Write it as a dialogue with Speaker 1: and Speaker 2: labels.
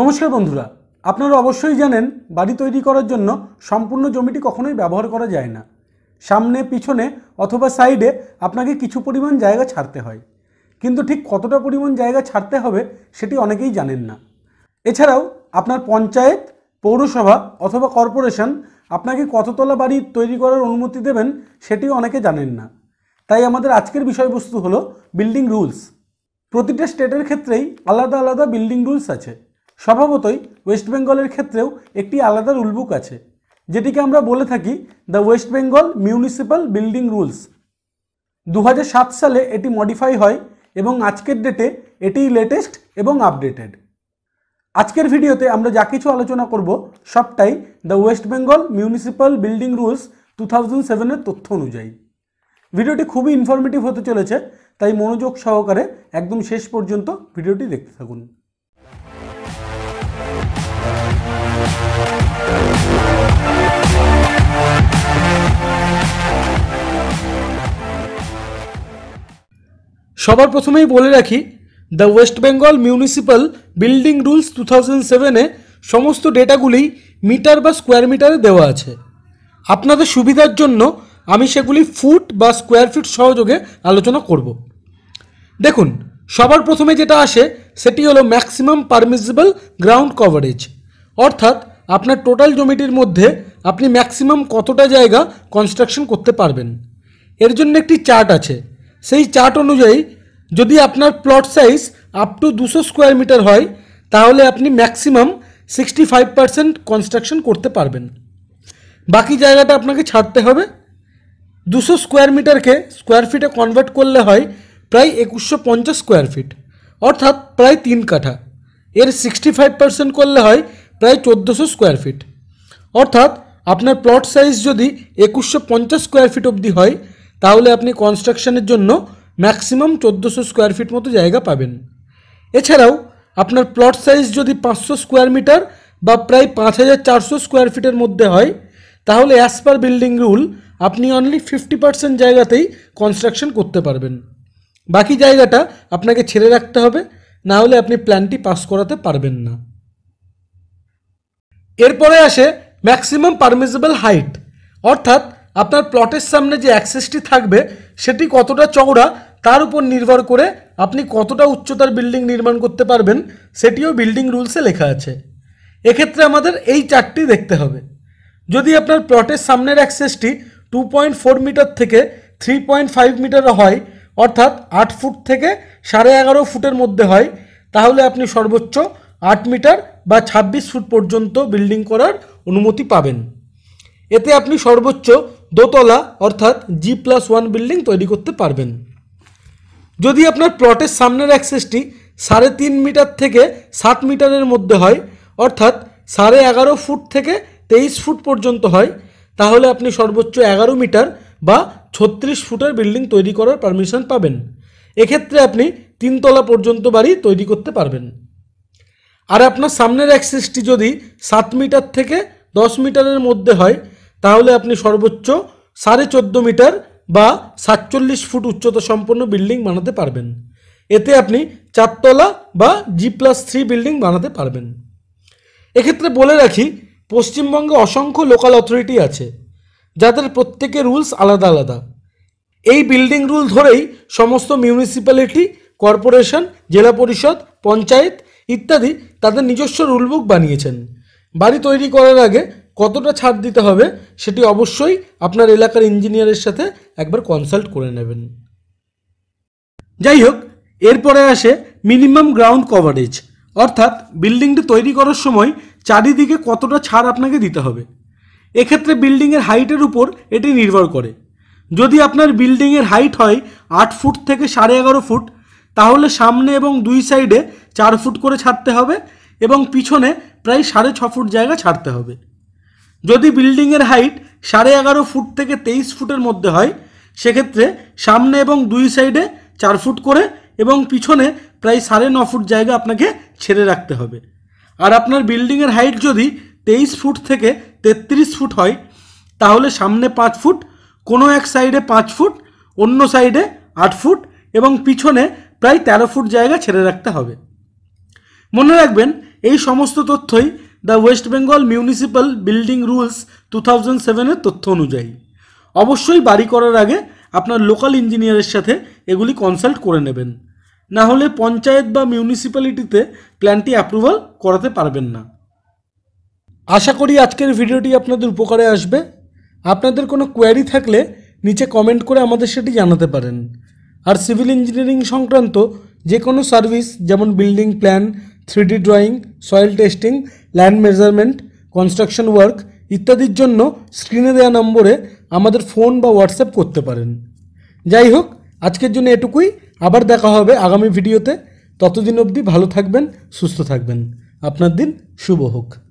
Speaker 1: নমস্কার বন্ধুরা আপনারা অবশ্যই জানেন বাড়ি তৈরি করার জন্য সম্পূর্ণ জমিটি কখনোই ব্যবহার করা যায় না সামনে পিছনে অথবা সাইডে আপনাকে কিছু পরিমাণ জায়গা ছাড়তে হয় কিন্তু ঠিক কতটা পরিমাণ জায়গা ছাড়তে হবে সেটি অনেকেই জানেন না এছাড়াও আপনার পঞ্চায়েত পৌরসভা অথবা কর্পোরেশন আপনাকে কততলা বাড়ি তৈরি করার অনুমতি দেবেন সেটিও অনেকে জানেন না তাই আমাদের আজকের বিষয়বস্তু হলো বিল্ডিং রুলস প্রতিটা স্টেটের ক্ষেত্রেই আলাদা আলাদা বিল্ডিং রুলস আছে স্বভাবতই ওয়েস্ট বেঙ্গলের ক্ষেত্রেও একটি আলাদা রুলবুক আছে যেটিকে আমরা বলে থাকি the West Bengal municipal building rules দু সালে এটি মডিফাই হয় এবং আজকের ডেটে এটি লেটেস্ট এবং আপডেটেড আজকের ভিডিওতে আমরা যা কিছু আলোচনা করব সবটাই the West Bengal municipal building rules two thousand সেভেনের তথ্য অনুযায়ী ভিডিওটি খুবই ইনফরমেটিভ হতে চলেছে তাই মনোযোগ সহকারে একদম শেষ পর্যন্ত ভিডিওটি দেখতে থাকুন সবার প্রথমেই বলে রাখি the West Bengal municipal building rules two thousand সেভেনে সমস্ত ডেটাগুলি মিটার বা স্কোয়ার মিটারে দেওয়া আছে আপনাদের সুবিধার জন্য আমি সেগুলি ফুট বা স্কোয়ার ফিট সহযোগে আলোচনা করব দেখুন সবার প্রথমে যেটা আসে সেটি হলো ম্যাক্সিমাম পারমিসিবল গ্রাউন্ড কভারেজ অর্থাৎ আপনার টোটাল জমিটির মধ্যে আপনি ম্যাক্সিমাম কতটা জায়গা কনস্ট্রাকশন করতে পারবেন এর জন্য একটি চার্ট আছে সেই চার্ট অনুযায়ী যদি আপনার প্লট সাইজ আপ টু দুশো স্কোয়ার মিটার হয় তাহলে আপনি maximum sixty five percent construction করতে পারবেন বাকি জায়গাটা আপনাকে ছাড়তে হবে দুশো স্কোয়ার মিটারকে স্কোয়ার ফিটে কনভার্ট করলে হয় প্রায় একুশশো পঞ্চাশ স্কোয়ার ফিট অর্থাৎ প্রায় তিন কাঠা এর সিক্সটি ফাইভ পার্সেন্ট করলে হয় প্রায় চোদ্দোশো স্কোয়ার ফিট অর্থাৎ আপনার প্লট সাইজ যদি একুশশো পঞ্চাশ স্কোয়ার ফিট অবধি হয় তাহলে আপনি কনস্ট্রাকশনের জন্য ম্যাক্সিমাম চোদ্দোশো স্কোয়ার ফিট মতো জায়গা পাবেন এছাড়াও আপনার প্লট সাইজ যদি পাঁচশো স্কোয়ার মিটার বা প্রায় পাঁচ হাজার চারশো স্কোয়ার ফিটের মধ্যে হয় তাহলে অ্যাজ পার বিল্ডিং রুল আপনি অনলি ফিফটি পার্সেন্ট জায়গাতেই কনস্ট্রাকশন করতে পারবেন বাকি জায়গাটা আপনাকে ছেড়ে রাখতে হবে না হলে আপনি প্ল্যানটি পাস করাতে পারবেন না এরপরে আসে ম্যাক্সিমাম পারমিজেবল হাইট অর্থাৎ আপনার প্লটের সামনে যে অ্যাক্সেসটি থাকবে সেটি কতটা চওড়া তার উপর নির্ভর করে আপনি কতটা উচ্চতার বিল্ডিং নির্মাণ করতে পারবেন সেটিও বিল্ডিং রুলসে লেখা আছে এক্ষেত্রে আমাদের এই চারটি দেখতে হবে যদি আপনার প্লটের সামনের অ্যাক্সেসটি টু পয়েন্ট ফোর মিটার থেকে থ্রি পয়েন্ট ফাইভ মিটার হয় অর্থাৎ আট ফুট থেকে সাড়ে এগারো ফুটের মধ্যে হয় তাহলে আপনি সর্বোচ্চ আট মিটার বা ছাব্বিশ ফুট পর্যন্ত বিল্ডিং করার অনুমতি পাবেন এতে আপনি সর্বোচ্চ দোতলা অর্থাৎ জি প্লাস ওয়ান বিল্ডিং তৈরি করতে পারবেন যদি আপনার প্লটের সামনের অ্যাক্সেসটি সাড়ে তিন মিটার থেকে সাত মিটারের মধ্যে হয় অর্থাৎ সাড়ে এগারো ফুট থেকে তেইশ ফুট পর্যন্ত হয় তাহলে আপনি সর্বোচ্চ এগারো মিটার বা ছত্রিশ ফুটের বিল্ডিং তৈরি করার পারমিশন পাবেন এক্ষেত্রে আপনি তিনতলা পর্যন্ত বাড়ি তৈরি করতে পারবেন আর আপনার সামনের অ্যাক্সেসটি যদি সাত মিটার থেকে দশ মিটারের মধ্যে হয় তাহলে আপনি সর্বোচ্চ সাড়ে চোদ্দো মিটার বা সাতচল্লিশ ফুট উচ্চতা সম্পন্ন বিল্ডিং বানাতে পারবেন এতে আপনি চারতলা বা জি প্লাস থ্রি বিল্ডিং বানাতে পারবেন এক্ষেত্রে বলে রাখি পশ্চিমবঙ্গে অসংখ্য লোকাল অথরিটি আছে যাদের প্রত্যেকের রুলস আলাদা আলাদা এই বিল্ডিং রুল ধরেই সমস্ত মিউনিসিপ্যালিটি কর্পোরেশন জেলা পরিষদ পঞ্চায়েত ইত্যাদি তাদের নিজস্ব রুলবুক বানিয়েছেন বাড়ি তৈরি করার আগে কতটা ছাড় দিতে হবে সেটি অবশ্যই আপনার এলাকার ইঞ্জিনিয়ারের সাথে একবার কনসাল্ট করে নেবেন যাই হোক এরপরে আসে মিনিমাম গ্রাউন্ড কভারেজ অর্থাৎ বিল্ডিংটি তৈরি করার সময় চারিদিকে কতটা ছাড় আপনাকে দিতে হবে এক্ষেত্রে বিল্ডিংয়ের হাইটের উপর এটি নির্ভর করে যদি আপনার বিল্ডিংয়ের হাইট হয় আট ফুট থেকে সাড়ে এগারো ফুট তাহলে সামনে এবং দুই সাইডে চার ফুট করে ছাড়তে হবে এবং পিছনে প্রায় সাড়ে ছ ফুট জায়গা ছাড়তে হবে যদি বিল্ডিংয়ের হাইট সাড়ে এগারো ফুট থেকে তেইশ ফুটের মধ্যে হয় সেক্ষেত্রে সামনে এবং দুই সাইডে চার ফুট করে এবং পিছনে প্রায় সাড়ে ন ফুট জায়গা আপনাকে ছেড়ে রাখতে হবে আর আপনার বিল্ডিংয়ের হাইট যদি তেইশ ফুট থেকে তেত্রিশ ফুট হয় তাহলে সামনে পাঁচ ফুট কোনো এক সাইডে পাঁচ ফুট অন্য সাইডে আট ফুট এবং পিছনে প্রায় তেরো ফুট জায়গা ছেড়ে রাখতে হবে মনে রাখবেন এই সমস্ত তথ্যই the West Bengal municipal building rules two thousand সেভেনের তথ্য অনুযায়ী অবশ্যই বাড়ি করার আগে আপনার লোকাল ইঞ্জিনিয়ারের সাথে এগুলি কনসাল্ট করে নেবেন না হলে পঞ্চায়েত বা মিউনিসিপ্যালিটিতে প্ল্যানটি অ্যাপ্রুভাল করাতে পারবেন না আশা করি আজকের ভিডিওটি আপনাদের উপকারে আসবে আপনাদের কোনো কোয়ারি থাকলে নিচে কমেন্ট করে আমাদের সেটি জানাতে পারেন আর সিভিল ইঞ্জিনিয়ারিং সংক্রান্ত যে কোনো সার্ভিস যেমন building plan three D drawing soil testing land measurement construction work ইত্যাদির জন্য স্ক্রিনে দেওয়া নম্বরে আমাদের ফোন বা হোয়াটসঅ্যাপ করতে পারেন যাই হোক আজকের জন্য এটুকুই আবার দেখা হবে আগামী ভিডিওতে ততদিন অবধি ভালো থাকবেন সুস্থ থাকবেন আপনার দিন শুভ হোক